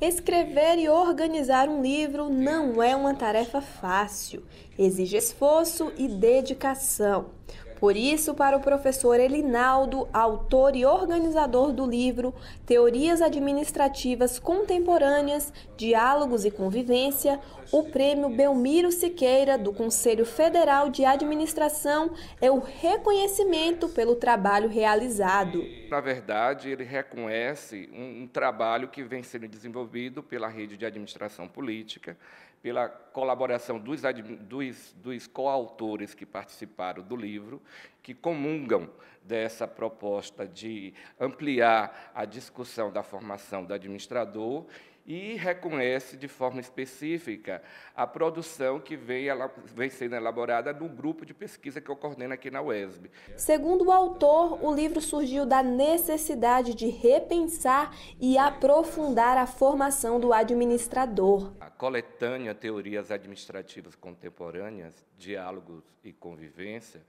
Escrever e organizar um livro não é uma tarefa fácil. Exige esforço e dedicação. Por isso, para o professor Elinaldo, autor e organizador do livro Teorias Administrativas Contemporâneas, Diálogos e Convivência, o prêmio Belmiro Siqueira, do Conselho Federal de Administração, é o reconhecimento pelo trabalho realizado. Na verdade, ele reconhece um, um trabalho que vem sendo desenvolvido pela rede de administração política, pela colaboração dos, dos, dos coautores que participaram do livro que comungam dessa proposta de ampliar a discussão da formação do administrador e reconhece de forma específica a produção que vem, vem, sendo elaborada no grupo de pesquisa que eu coordeno aqui na UESB. Segundo o autor, o livro surgiu da necessidade de repensar e aprofundar a formação do administrador. A coletânea Teorias Administrativas Contemporâneas, Diálogos e Convivência,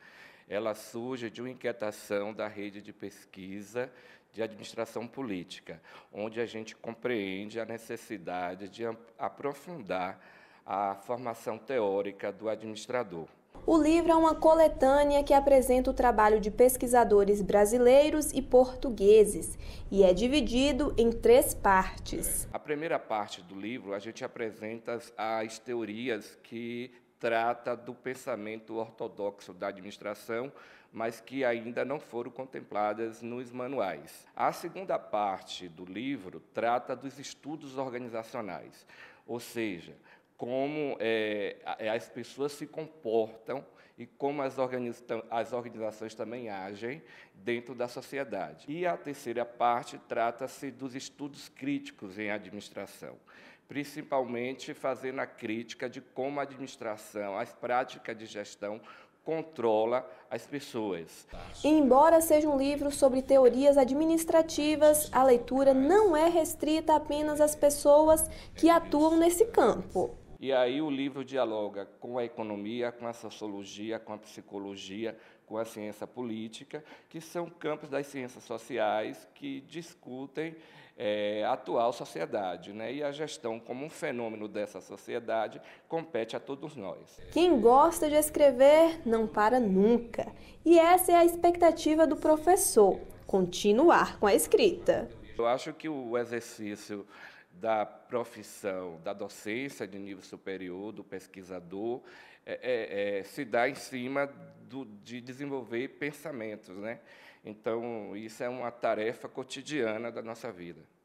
ela surge de uma inquietação da rede de pesquisa de administração política, onde a gente compreende a necessidade de aprofundar a formação teórica do administrador. O livro é uma coletânea que apresenta o trabalho de pesquisadores brasileiros e portugueses e é dividido em três partes. A primeira parte do livro a gente apresenta as teorias que trata do pensamento ortodoxo da administração, mas que ainda não foram contempladas nos manuais. A segunda parte do livro trata dos estudos organizacionais, ou seja, como é, é as pessoas se comportam e como as, as organizações também agem dentro da sociedade. E a terceira parte trata-se dos estudos críticos em administração, principalmente fazendo a crítica de como a administração, as práticas de gestão controla as pessoas. Embora seja um livro sobre teorias administrativas, a leitura não é restrita apenas às pessoas que atuam nesse campo. E aí o livro dialoga com a economia, com a sociologia, com a psicologia, com a ciência política, que são campos das ciências sociais que discutem é, a atual sociedade. Né? E a gestão, como um fenômeno dessa sociedade, compete a todos nós. Quem gosta de escrever não para nunca. E essa é a expectativa do professor: continuar com a escrita. Eu acho que o exercício da profissão da docência de nível superior, do pesquisador, é, é, é, se dá em cima do, de desenvolver pensamentos. Né? Então, isso é uma tarefa cotidiana da nossa vida.